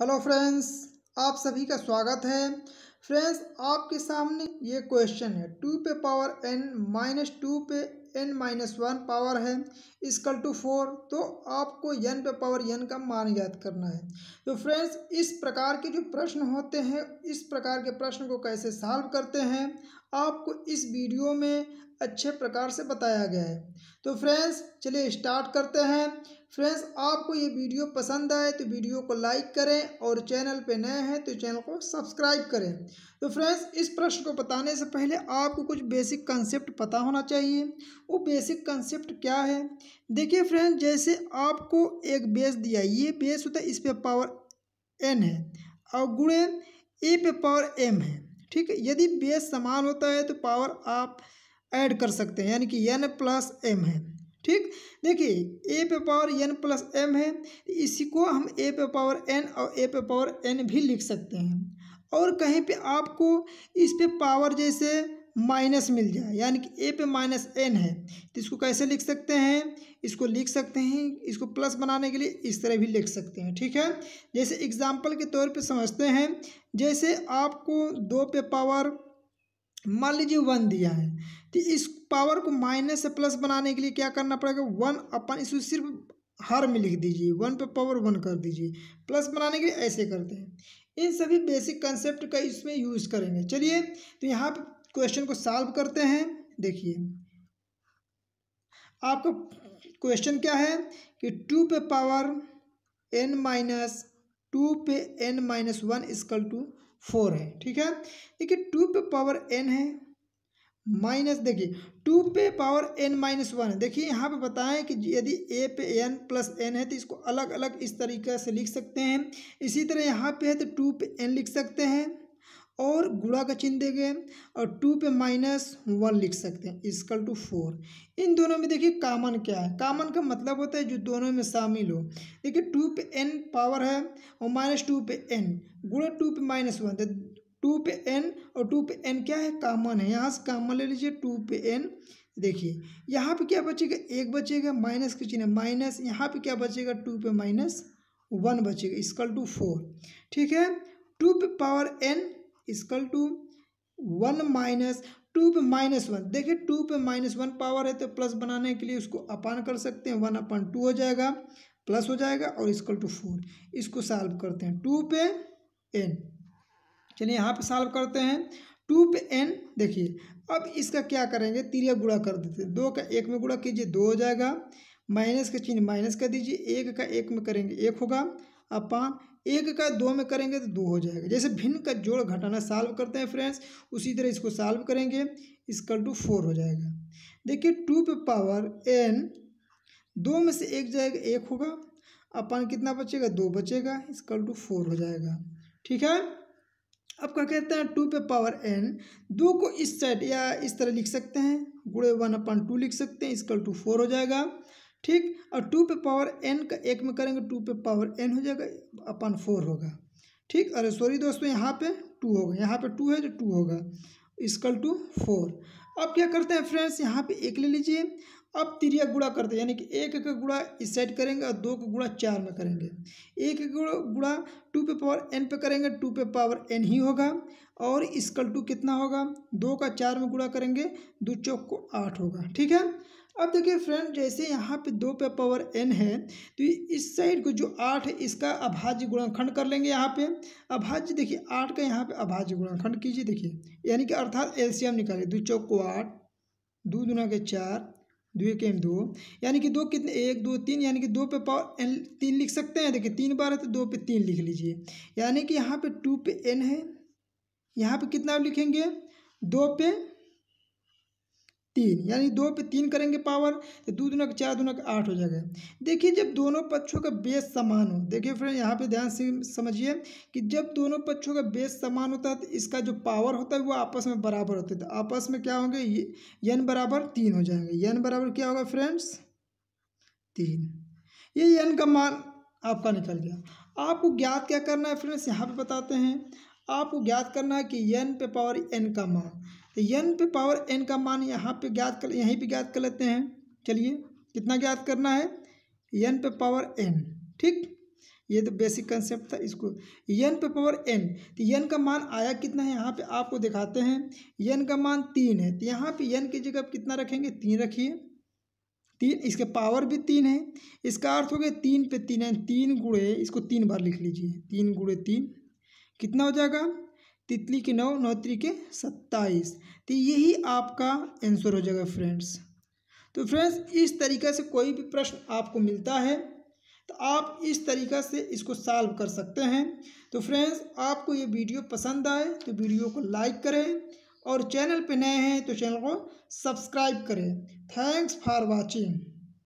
hello friends आप सभी का स्वागत है फ्रेंड्स आपके सामने ये क्वेश्चन है टू पे पावर एन माइनस टू पे एन माइनस वन पावर है इसकल टू फोर तो आपको एन पे पावर एन का मान याद करना है तो फ्रेंड्स इस प्रकार के जो प्रश्न होते हैं इस प्रकार के प्रश्न को कैसे सॉल्व करते हैं आपको इस वीडियो में अच्छे प्रकार से बताया गया है तो फ्रेंड्स चलिए स्टार्ट करते हैं फ्रेंड्स आपको ये वीडियो पसंद आए तो वीडियो को लाइक करें और चैनल पे नए हैं तो चैनल को सब्सक्राइब करें तो फ्रेंड्स इस प्रश्न को बताने से पहले आपको कुछ बेसिक कंसेप्ट पता होना चाहिए वो बेसिक कंसेप्ट क्या है देखिए फ्रेंड्स जैसे आपको एक बेस दिया ये बेस होता है इस पर पावर एन है और गुणे ए पे पावर एम है ठीक है यदि बेस समान होता है तो पावर आप ऐड कर सकते हैं यानी कि एन प्लस एम है ठीक देखिए ए पे पावर एन प्लस एम है इसी को हम ए पे पावर एन और ए पे पावर एन भी लिख सकते हैं और कहीं पे आपको इस पे पावर जैसे माइनस मिल जाए यानी कि ए पे माइनस एन है तो इसको कैसे लिख सकते हैं इसको लिख सकते हैं इसको प्लस बनाने के लिए इस तरह भी लिख सकते हैं ठीक है जैसे एग्जाम्पल के तौर पे समझते हैं जैसे आपको दो पे पावर मान लीजिए वन दिया है तो इस पावर को माइनस से प्लस बनाने के लिए क्या करना पड़ेगा वन अपन इसको सिर्फ हर में लिख दीजिए वन पे पावर वन कर दीजिए प्लस बनाने के लिए ऐसे करते हैं इन सभी बेसिक कंसेप्ट का इसमें यूज़ करेंगे चलिए तो यहाँ पे क्वेश्चन को सॉल्व करते हैं देखिए आपका क्वेश्चन क्या है कि टू पे पावर एन माइनस टू पे N minus one equal to four है ठीक है देखिए टू पे पावर एन है माइनस देखिए टू पे पावर एन माइनस वन देखिए यहाँ पे बताएं कि यदि ए पे एन प्लस एन है तो इसको अलग अलग इस तरीके से लिख सकते हैं इसी तरह यहाँ पे है तो टू पे एन लिख सकते हैं और गुड़ा का चिन्ह देंगे और टू पे माइनस वन लिख सकते हैं इसकल टू फोर इन दोनों में देखिए कामन क्या है कामन का मतलब होता है जो दोनों में शामिल हो देखिए टू पे एन पावर है और माइनस टू पे एन गुड़ा टू पे माइनस वन तो टू पे एन और टू पे एन क्या है कामन है यहाँ से कामन ले लीजिए टू पे एन देखिए यहाँ पे क्या बचेगा एक बचेगा माइनस के चिन्ह माइनस यहाँ पे क्या बचेगा टू पे माइनस वन बचेगा इसकल टू फोर ठीक है टू पे power N equal to one minus two पे माइनस वन देखिए टू पे माइनस वन पावर है तो प्लस बनाने के लिए उसको अपान कर सकते हैं वन अपान टू हो जाएगा प्लस हो जाएगा और इसकल टू फोर इसको सॉल्व करते हैं टू पे एन चलिए यहाँ पे सॉल्व करते हैं टू पे एन देखिए अब इसका क्या करेंगे तिरिया गुड़ा कर देते हैं दो का एक में गुड़ा कीजिए दो हो जाएगा माइनस का चिन्ह माइनस कर दीजिए एक का एक में करेंगे एक होगा अपान एक का दो में करेंगे तो दो हो जाएगा जैसे भिन्न का जोड़ घटाना सॉल्व करते हैं फ्रेंड्स उसी तरह इसको सॉल्व करेंगे इसकल टू फोर हो जाएगा देखिए टू पे पावर एन दो में से एक जाएगा एक होगा अपन कितना बचेगा दो बचेगा इसकल टू फोर हो जाएगा ठीक है अब क्या कहते हैं टू पे पावर एन दो को इस साइड या इस तरह लिख सकते हैं गुड़े वन अपन टू लिख सकते हैं इसकल टू फोर हो जाएगा ठीक और टू पे पावर एन का एक में करेंगे टू पे पावर एन हो जाएगा अपन फोर होगा ठीक अरे सॉरी दोस्तों यहाँ पे टू होगा यहाँ पे टू है तो टू होगा इसकल टू फोर अब क्या करते हैं फ्रेंड्स यहाँ पे एक ले लीजिए अब तिरिया गुड़ा करते हैं यानी कि एक का गुड़ा इस साइड करेंगे और दो का गुड़ा चार में करेंगे एक का गुड़ा टू पे पावर एन पे करेंगे टू पे पावर एन ही होगा और इसकल टू कितना होगा दो का चार में गुड़ा करेंगे दो चौक को आठ होगा ठीक है अब देखिए फ्रेंड जैसे यहाँ पे दो पे पावर एन है तो इस साइड को जो आठ है इसका अभाज्य गुणनखंड कर लेंगे यहाँ पे अभाज्य देखिए आठ का यहाँ पे अभाज्य गुणनखंड कीजिए देखिए यानी कि अर्थात एलसीएम निकालिए दो चौक को आठ दो दुना के चार दो एक एम दो यानी कि दो कितने एक दो तीन यानी कि दो पे पावर एन तीन लिख सकते हैं देखिए तीन बार है तो दो पे तीन लिख लीजिए यानी कि यहाँ पे टू पे एन है यहाँ पे कितना लिखेंगे दो पे तीन यानी दो पे तीन करेंगे पावर तो दो दुनक चार दुनक आठ हो जाएगा देखिए जब दोनों पक्षों का बेस समान हो देखिए फ्रेंड यहाँ पे ध्यान से समझिए कि जब दोनों पक्षों का बेस समान होता है तो इसका जो पावर होता है वो आपस में बराबर होते हैं तो आपस में क्या होंगे यन बराबर तीन हो जाएंगे यन बराबर क्या होगा फ्रेंड्स तीन ये यन का मान आपका निकल गया आपको ज्ञात क्या करना है फ्रेंड्स यहाँ पे बताते हैं आपको ज्ञात करना है कि यन पे पावर एन का मान एन पे पावर एन का मान यहाँ पे ज्ञात कर यहीं पे ज्ञात कर लेते हैं चलिए कितना ज्ञात करना है एन पे पावर एन ठीक ये तो बेसिक कंसेप्ट था इसको एन पे पावर एन तो एन का मान आया कितना है यहाँ पे आपको दिखाते हैं एन का मान तीन है तो यहाँ पे एन की जगह कितना रखेंगे तीन रखिए तीन इसके पावर भी तीन है इसका अर्थ हो गया तीन पे तीन है तीन गुड़े इसको तीन बार लिख लीजिए तीन गुड़े तीन कितना हो जाएगा तितली के नौ नौ के सत्ताईस तो यही आपका आंसर हो जाएगा फ्रेंड्स तो फ्रेंड्स इस तरीके से कोई भी प्रश्न आपको मिलता है तो आप इस तरीका से इसको सॉल्व कर सकते हैं तो फ्रेंड्स आपको ये वीडियो पसंद आए तो वीडियो को लाइक करें और चैनल पर नए हैं तो चैनल को सब्सक्राइब करें थैंक्स फॉर वॉचिंग